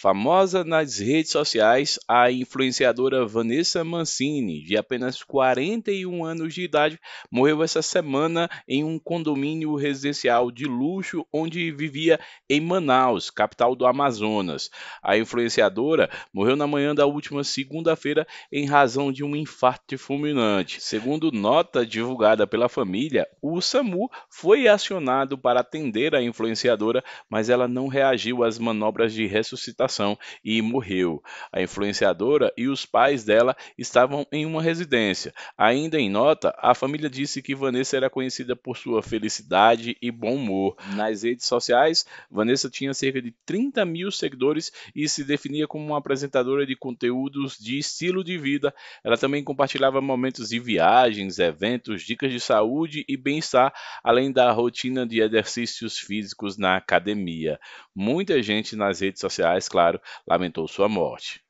Famosa nas redes sociais, a influenciadora Vanessa Mancini, de apenas 41 anos de idade, morreu essa semana em um condomínio residencial de luxo onde vivia em Manaus, capital do Amazonas. A influenciadora morreu na manhã da última segunda-feira em razão de um infarto fulminante. Segundo nota divulgada pela família, o SAMU foi acionado para atender a influenciadora, mas ela não reagiu às manobras de ressuscitação coração e morreu. A influenciadora e os pais dela estavam em uma residência. Ainda em nota, a família disse que Vanessa era conhecida por sua felicidade e bom humor. Nas redes sociais, Vanessa tinha cerca de 30 mil seguidores e se definia como uma apresentadora de conteúdos de estilo de vida. Ela também compartilhava momentos de viagens, eventos, dicas de saúde e bem-estar, além da rotina de exercícios físicos na academia. Muita gente nas redes sociais claro, lamentou sua morte.